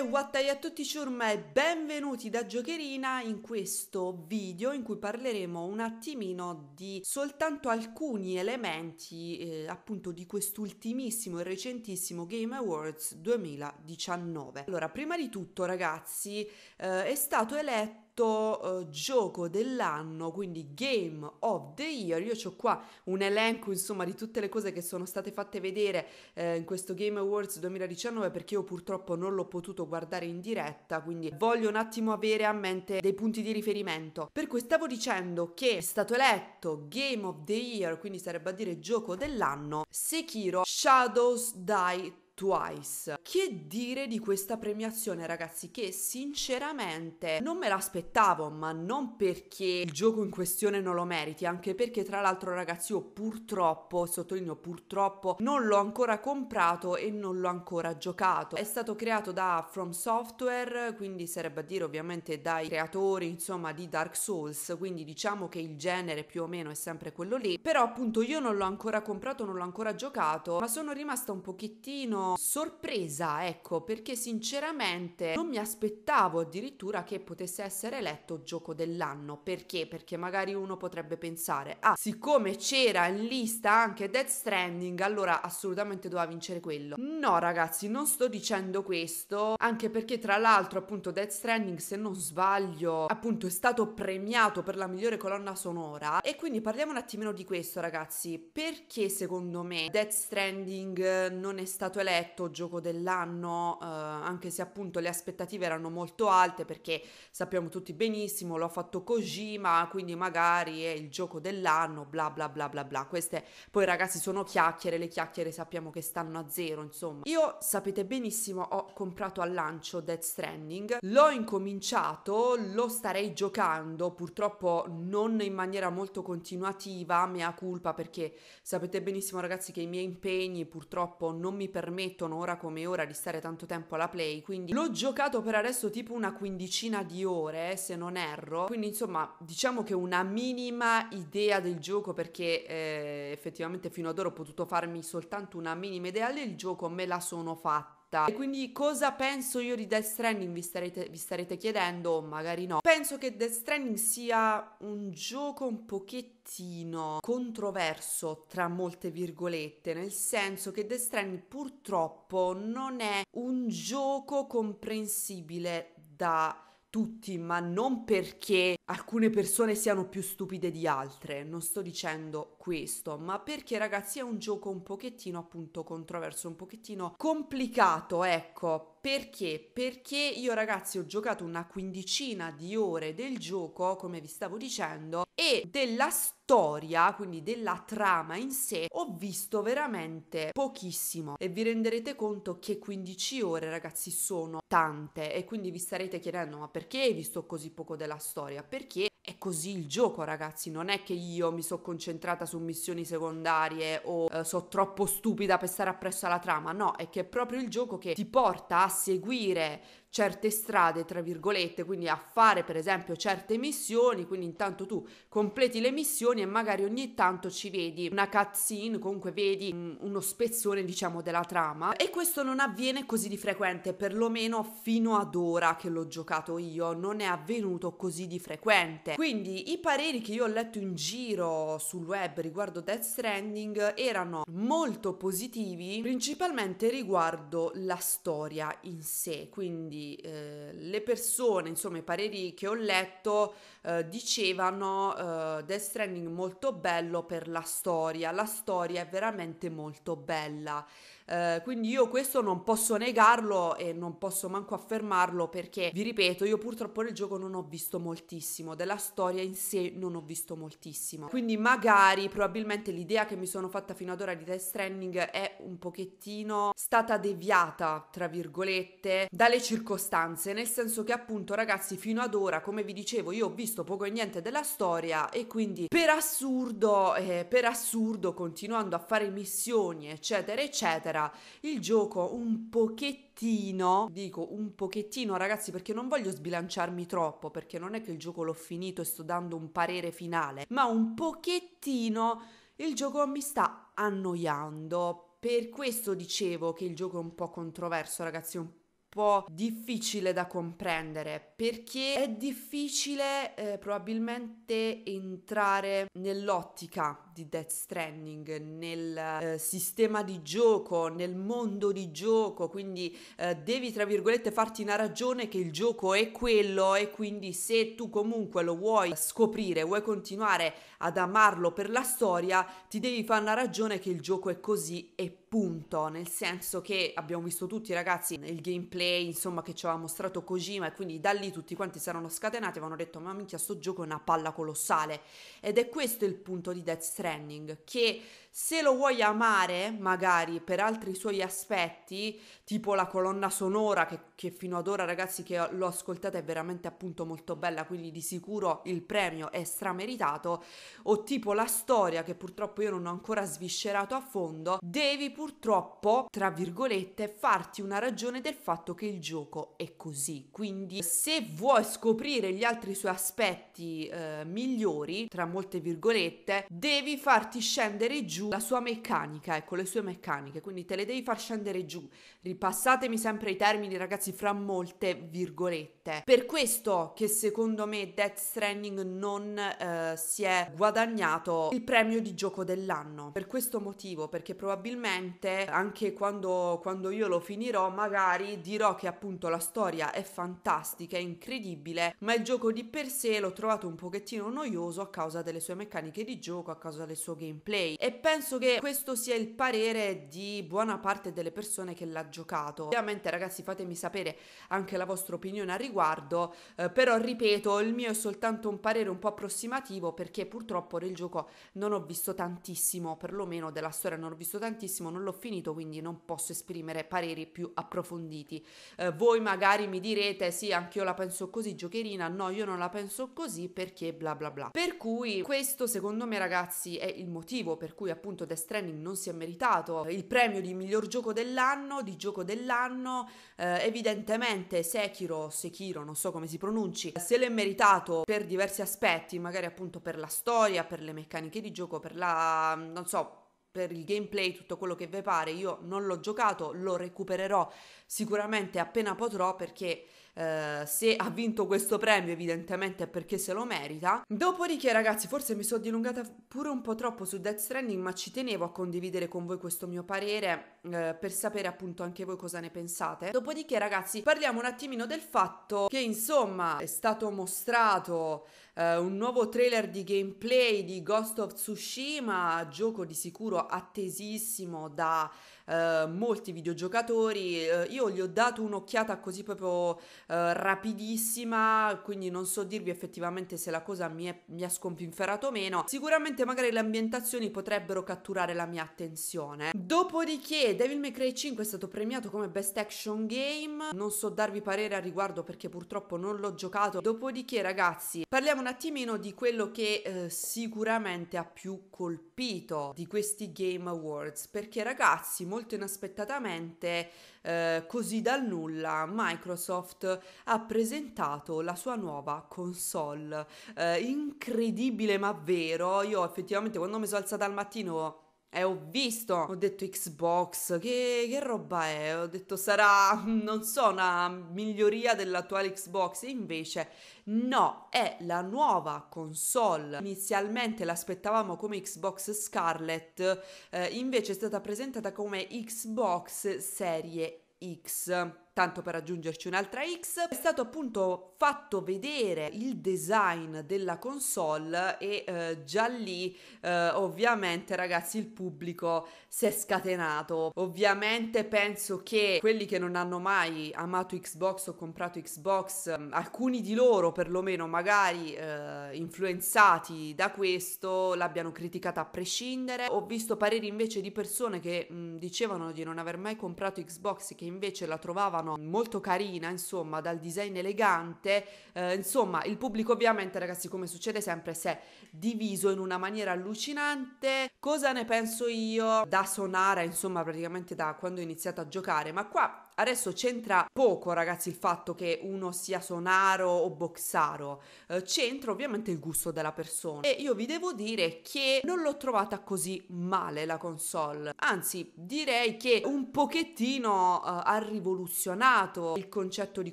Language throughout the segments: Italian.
Wattai a tutti ciurma e benvenuti da Giocherina in questo video in cui parleremo un attimino di soltanto alcuni elementi eh, appunto di quest'ultimissimo e recentissimo Game Awards 2019. Allora, prima di tutto ragazzi eh, è stato eletto fatto eh, gioco dell'anno, quindi Game of the Year. Io ho qua un elenco, insomma, di tutte le cose che sono state fatte vedere eh, in questo Game Awards 2019 perché io purtroppo non l'ho potuto guardare in diretta, quindi voglio un attimo avere a mente dei punti di riferimento. Per cui stavo dicendo che è stato eletto Game of the Year, quindi sarebbe a dire gioco dell'anno, Sekiro Shadows Die Twice. Che dire di questa premiazione ragazzi che sinceramente non me l'aspettavo ma non perché il gioco in questione non lo meriti anche perché tra l'altro ragazzi io purtroppo, sottolineo purtroppo, non l'ho ancora comprato e non l'ho ancora giocato. È stato creato da From Software quindi sarebbe a dire ovviamente dai creatori insomma di Dark Souls quindi diciamo che il genere più o meno è sempre quello lì però appunto io non l'ho ancora comprato, non l'ho ancora giocato ma sono rimasta un pochettino sorpresa, ecco, perché sinceramente non mi aspettavo addirittura che potesse essere eletto gioco dell'anno. Perché? Perché magari uno potrebbe pensare, ah, siccome c'era in lista anche Death Stranding, allora assolutamente doveva vincere quello. No, ragazzi, non sto dicendo questo, anche perché tra l'altro, appunto, Death Stranding, se non sbaglio, appunto, è stato premiato per la migliore colonna sonora. E quindi parliamo un attimino di questo, ragazzi. Perché secondo me Death Stranding non è stato eletto? perfetto gioco dell'anno, eh, anche se appunto le aspettative erano molto alte perché sappiamo tutti benissimo, l'ho fatto Kojima, quindi magari è il gioco dell'anno, bla bla bla bla bla. Queste poi ragazzi sono chiacchiere, le chiacchiere sappiamo che stanno a zero, insomma. Io sapete benissimo, ho comprato al lancio Death Stranding, l'ho incominciato, lo starei giocando, purtroppo non in maniera molto continuativa, mea culpa perché sapete benissimo ragazzi che i miei impegni purtroppo non mi permettono permettono ora come ora di stare tanto tempo alla play, quindi l'ho giocato per adesso tipo una quindicina di ore, se non erro, quindi insomma diciamo che una minima idea del gioco perché eh, effettivamente fino ad ora ho potuto farmi soltanto una minima idea del gioco, me la sono fatta fatta. E quindi cosa penso io di Death Stranding? Vi starete, vi starete chiedendo, magari no. Penso che Death Stranding sia un gioco un pochettino controverso, tra molte virgolette, nel senso che Death Stranding purtroppo non è un gioco comprensibile da tutti, ma non perché alcune persone siano più stupide di altre, non sto dicendo questo, ma perché ragazzi è un gioco un pochettino appunto controverso, un pochettino complicato, ecco, perché? Perché io ragazzi ho giocato una quindicina di ore del gioco, come vi stavo dicendo, e della storia, quindi della trama in sé, ho visto veramente pochissimo e vi renderete conto che 15 ore ragazzi sono tante e quindi vi starete chiedendo ma perché hai visto così poco della storia? Perché è così il gioco, ragazzi. Non è che io mi sono concentrata su missioni secondarie o eh, so troppo stupida per stare appresso alla trama. No, è che è proprio il gioco che ti porta a seguire certe strade, tra virgolette, quindi a fare per esempio certe missioni, quindi intanto tu completi le missioni e magari ogni tanto ci vedi una cutscene, comunque vedi mm, uno spezzone diciamo della trama e questo non avviene così di frequente, perlomeno fino ad ora che l'ho giocato io, non è avvenuto così di frequente. Quindi i pareri che io ho letto in giro sul web riguardo Death Stranding erano molto positivi, principalmente riguardo la storia in sé, quindi eh, le persone, insomma i pareri che ho letto, eh, dicevano eh, Death Stranding molto bello per la storia, la storia è veramente molto bella. Eh, quindi io questo non posso negarlo e non posso manco affermarlo perché, vi ripeto, io purtroppo nel gioco non ho visto moltissimo, della storia in sé non ho visto moltissimo. Quindi magari, probabilmente l'idea che mi sono fatta fino ad ora di test Stranding è un pochettino stata deviata, tra virgolette, dalle circostanze, nel senso che appunto ragazzi fino ad ora, come vi dicevo, io ho visto poco e niente della storia e quindi per assurdo, eh, per assurdo, continuando a fare missioni, eccetera, eccetera, era il gioco un pochettino, dico un pochettino ragazzi perché non voglio sbilanciarmi troppo perché non è che il gioco l'ho finito e sto dando un parere finale, ma un pochettino il gioco mi sta annoiando. Per questo dicevo che il gioco è un po' controverso ragazzi, un po' difficile da comprendere perché è difficile eh, probabilmente entrare nell'ottica di Death Stranding, nel eh, sistema di gioco, nel mondo di gioco, quindi eh, devi tra virgolette farti una ragione che il gioco è quello e quindi se tu comunque lo vuoi scoprire, vuoi continuare ad amarlo per la storia, ti devi fare una ragione che il gioco è così e punto, nel senso che abbiamo visto tutti i ragazzi nel gameplay, insomma, che ci aveva mostrato Kojima e quindi da lì tutti quanti si erano scatenati e avevano detto ma minchia sto gioco è una palla colossale ed è questo il punto di Death Stranding che se lo vuoi amare magari per altri suoi aspetti, tipo la colonna sonora che, che fino ad ora ragazzi che l'ho ascoltata è veramente appunto molto bella, quindi di sicuro il premio è strameritato, o tipo la storia che purtroppo io non ho ancora sviscerato a fondo, devi purtroppo, tra virgolette, farti una ragione del fatto che il gioco è così. Quindi se vuoi scoprire gli altri suoi aspetti eh, migliori, tra molte virgolette, devi farti scendere giù la sua meccanica, ecco, le sue meccaniche, quindi te le devi far scendere giù. Ripassatemi sempre i termini, ragazzi, fra molte virgolette. Per questo che secondo me Death Stranding non eh, si è guadagnato il premio di gioco dell'anno. Per questo motivo, perché probabilmente sicuramente anche quando, quando io lo finirò magari dirò che appunto la storia è fantastica, è incredibile, ma il gioco di per sé l'ho trovato un pochettino noioso a causa delle sue meccaniche di gioco, a causa del suo gameplay e penso che questo sia il parere di buona parte delle persone che l'ha giocato. Ovviamente ragazzi fatemi sapere anche la vostra opinione al riguardo, eh, però ripeto il mio è soltanto un parere un po' approssimativo perché purtroppo del gioco non ho visto tantissimo, perlomeno della storia non ho visto tantissimo, non l'ho finito, quindi non posso esprimere pareri più approfonditi. Eh, voi magari mi direte sì, anch'io la penso così, giocherina, no, io non la penso così perché bla bla bla. Per cui questo secondo me ragazzi è il motivo per cui appunto Death Stranding non si è meritato il premio di miglior gioco dell'anno, di gioco dell'anno, eh, evidentemente Sekiro, Sekiro, non so come si pronunci, se l'è meritato per diversi aspetti, magari appunto per la storia, per le meccaniche di gioco, per la, non so, per il gameplay, tutto quello che ve pare, io non l'ho giocato, lo recupererò sicuramente appena potrò perché eh, se ha vinto questo premio evidentemente è perché se lo merita. Dopodiché ragazzi forse mi sono dilungata pure un po' troppo su Death Stranding ma ci tenevo a condividere con voi questo mio parere eh, per sapere appunto anche voi cosa ne pensate. Dopodiché ragazzi parliamo un attimino del fatto che insomma è stato mostrato Uh, un nuovo trailer di gameplay di Ghost of Tsushima, gioco di sicuro attesissimo da uh, molti videogiocatori. Uh, io gli ho dato un'occhiata così proprio rapidissima, quindi non so dirvi effettivamente se la cosa mi, è, mi ha sconfinferato o meno. Sicuramente magari le ambientazioni potrebbero catturare la mia attenzione. Dopodiché Devil May Cry 5 è stato premiato come Best Action Game, non so darvi parere a riguardo perché purtroppo non l'ho giocato. Dopodiché ragazzi, parliamo un attimino di quello che eh, sicuramente ha più colpito di questi Game Awards, perché ragazzi, molto inaspettatamente, eh, così dal nulla, Microsoft ha presentato la sua nuova console. Eh, incredibile ma vero, io effettivamente quando mi sono alzata al mattino e eh, ho visto, ho detto Xbox, che, che, roba è? Ho detto sarà, non so, una miglioria dell'attuale Xbox. Invece no, è la nuova console. Inizialmente l'aspettavamo come Xbox Scarlet, eh, invece è stata presentata come Xbox Serie X tanto per aggiungerci un'altra X, è stato appunto fatto vedere il design della console e eh, già lì eh, ovviamente ragazzi il pubblico si è scatenato. Ovviamente penso che quelli che non hanno mai amato Xbox o comprato Xbox, mm, alcuni di loro perlomeno magari eh, influenzati da questo, l'abbiano criticata a prescindere. Ho visto pareri invece di persone che mh, mm, dicevano di non aver mai comprato Xbox e che invece la trovavano mano molto carina, insomma, dal design elegante. Eh, insomma, il pubblico ovviamente, ragazzi, come succede sempre, si è diviso in una maniera allucinante. Cosa ne penso io da Sonara, insomma, praticamente da quando ho iniziato a giocare? Ma qua Adesso c'entra poco, ragazzi, il fatto che uno sia sonaro o boxaro, eh, c'entra ovviamente il gusto della persona. E io vi devo dire che non l'ho trovata così male la console, anzi direi che un pochettino eh, ha rivoluzionato il concetto di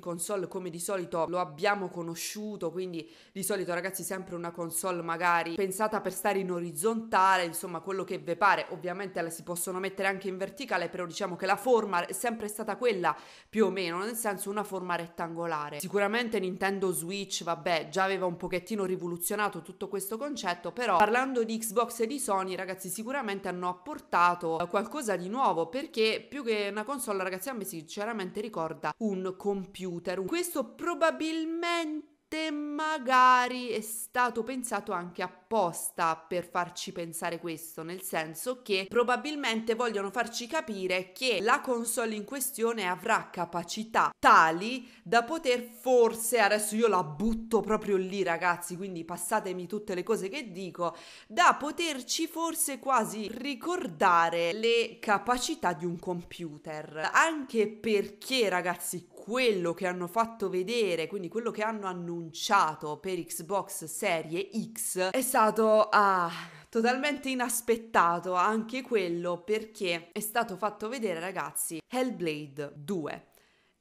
console come di solito lo abbiamo conosciuto, quindi di solito ragazzi sempre una console magari pensata per stare in orizzontale, insomma quello che ve pare, ovviamente la si possono mettere anche in verticale, però diciamo che la forma è sempre stata quella quella più o meno, nel senso una forma rettangolare. Sicuramente Nintendo Switch, vabbè, già aveva un pochettino rivoluzionato tutto questo concetto, però parlando di Xbox e di Sony, ragazzi, sicuramente hanno apportato qualcosa di nuovo perché più che una console, ragazzi, a me sinceramente ricorda un computer. Questo probabilmente magari è stato pensato anche a apposta per farci pensare questo, nel senso che probabilmente vogliono farci capire che la console in questione avrà capacità tali da poter forse, adesso io la butto proprio lì ragazzi, quindi passatemi tutte le cose che dico, da poterci forse quasi ricordare le capacità di un computer, anche perché ragazzi quello che hanno fatto vedere, quindi quello che hanno annunciato per Xbox Serie X è stato stato ah, totalmente inaspettato anche quello perché è stato fatto vedere, ragazzi, Hellblade 2.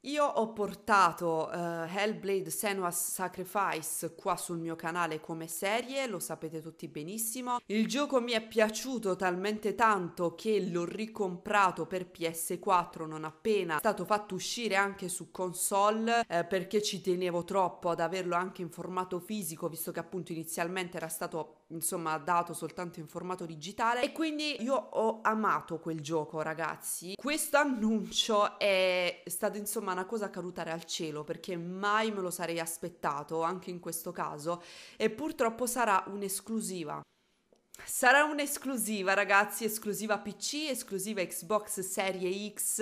Io ho portato uh, Hellblade Senua's Sacrifice qua sul mio canale come serie, lo sapete tutti benissimo. Il gioco mi è piaciuto talmente tanto che l'ho ricomprato per PS4 non appena è stato fatto uscire anche su console eh, perché ci tenevo troppo ad averlo anche in formato fisico visto che appunto inizialmente era stato insomma dato soltanto in formato digitale e quindi io ho amato quel gioco ragazzi questo annuncio è stato insomma una cosa caduta al cielo perché mai me lo sarei aspettato anche in questo caso e purtroppo sarà un'esclusiva Sarà un'esclusiva, ragazzi, esclusiva PC, esclusiva Xbox Serie X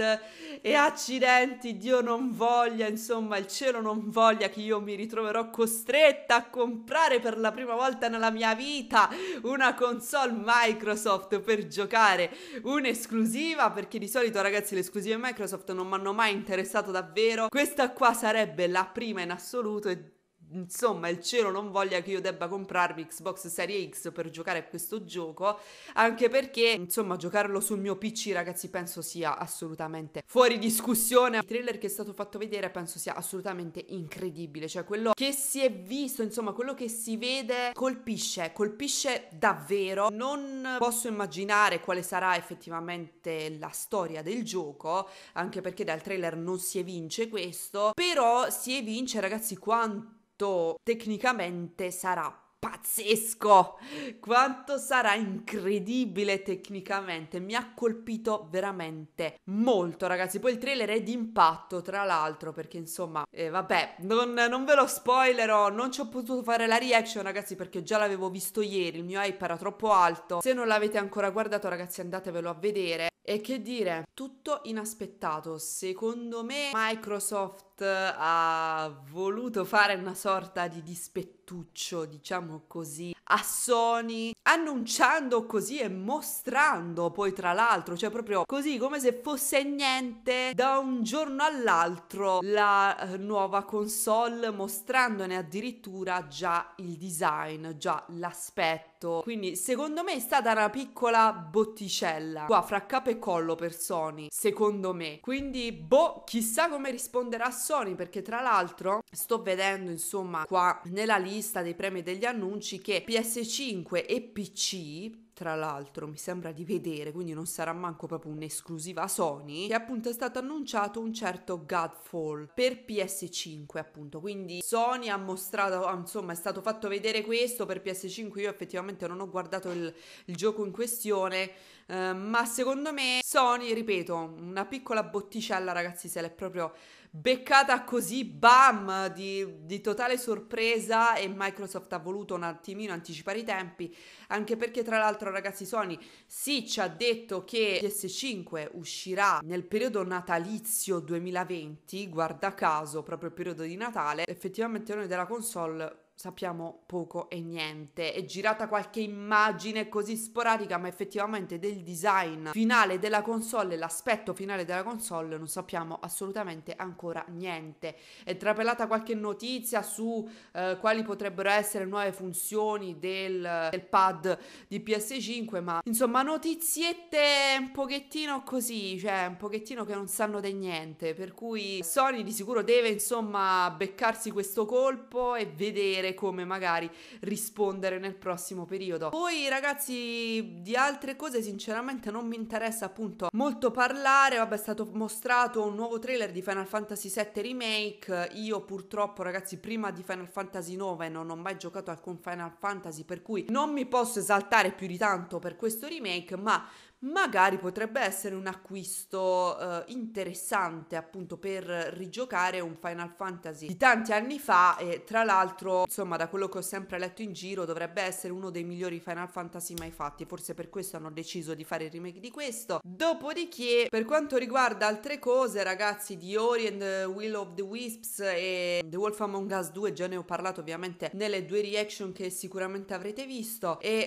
e accidenti, Dio non voglia, insomma, il cielo non voglia che io mi ritroverò costretta a comprare per la prima volta nella mia vita una console Microsoft per giocare un'esclusiva, perché di solito, ragazzi, le esclusive Microsoft non mi hanno mai interessato davvero. Questa qua sarebbe la prima in assoluto e insomma il cielo non voglia che io debba comprarmi Xbox Serie X per giocare a questo gioco, anche perché insomma giocarlo sul mio PC ragazzi penso sia assolutamente fuori discussione. Il trailer che è stato fatto vedere penso sia assolutamente incredibile, cioè quello che si è visto, insomma quello che si vede colpisce, colpisce davvero. Non posso immaginare quale sarà effettivamente la storia del gioco, anche perché dal trailer non si evince questo, però si evince ragazzi quanto quanto tecnicamente sarà pazzesco, quanto sarà incredibile tecnicamente, mi ha colpito veramente molto ragazzi, poi il trailer è d'impatto tra l'altro perché insomma, eh, vabbè, non, non, ve lo spoilerò, non ci ho potuto fare la reaction ragazzi perché già l'avevo visto ieri, il mio hype era troppo alto, se non l'avete ancora guardato ragazzi andatevelo a vedere e che dire, tutto inaspettato, secondo me Microsoft ha voluto fare una sorta di dispettuccio, diciamo così, a Sony, annunciando così e mostrando poi tra l'altro, cioè proprio così come se fosse niente, da un giorno all'altro la eh, nuova console, mostrandone addirittura già il design, già l'aspetto perfetto. Quindi secondo me è stata una piccola botticella qua fra capo e collo per Sony, secondo me. Quindi boh, chissà come risponderà Sony perché tra l'altro sto vedendo insomma qua nella lista dei premi degli annunci che PS5 e PC tra l'altro mi sembra di vedere, quindi non sarà manco proprio un'esclusiva Sony, che appunto è stato annunciato un certo Godfall per PS5 appunto, quindi Sony ha mostrato, ah, insomma è stato fatto vedere questo per PS5, io effettivamente non ho guardato il, il gioco in questione, Ehm, ma secondo me Sony, ripeto, una piccola botticella ragazzi se l'è proprio beccata così, bam, di, di, totale sorpresa e Microsoft ha voluto un attimino anticipare i tempi, anche perché tra l'altro ragazzi Sony sì ci ha detto che PS5 uscirà nel periodo natalizio 2020, guarda caso, proprio il periodo di Natale, effettivamente noi della console sappiamo poco e niente. È girata qualche immagine così sporadica, ma effettivamente del design finale della console, l'aspetto finale della console, non sappiamo assolutamente ancora niente. È trapelata qualche notizia su eh, quali potrebbero essere nuove funzioni del, del pad di PS5, ma insomma notiziette un pochettino così, cioè un pochettino che non sanno di niente, per cui Sony di sicuro deve insomma beccarsi questo colpo e vedere come magari rispondere nel prossimo periodo. Poi ragazzi di altre cose sinceramente non mi interessa appunto molto parlare, vabbè è stato mostrato un nuovo trailer di Final Fantasy VII Remake, io purtroppo ragazzi prima di Final Fantasy IX non ho mai giocato alcun Final Fantasy per cui non mi posso esaltare più di tanto per questo remake ma magari potrebbe essere un acquisto eh, interessante appunto per rigiocare un Final Fantasy di tanti anni fa e tra l'altro insomma da quello che ho sempre letto in giro dovrebbe essere uno dei migliori Final Fantasy mai fatti forse per questo hanno deciso di fare il remake di questo dopodiché per quanto riguarda altre cose ragazzi di Ori and the Will of the Wisps e The Wolf Among Us 2 già ne ho parlato ovviamente nelle due reaction che sicuramente avrete visto e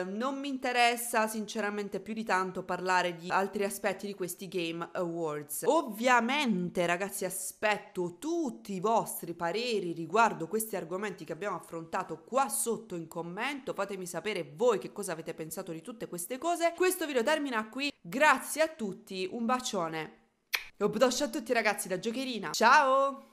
eh, non mi interessa sinceramente più di tanto tanto parlare di altri aspetti di questi Game Awards. Ovviamente, ragazzi, aspetto tutti i vostri pareri riguardo questi argomenti che abbiamo affrontato qua sotto in commento. Fatemi sapere voi che cosa avete pensato di tutte queste cose. Questo video termina qui. Grazie a tutti, un bacione. E un a tutti ragazzi da Giocherina. Ciao!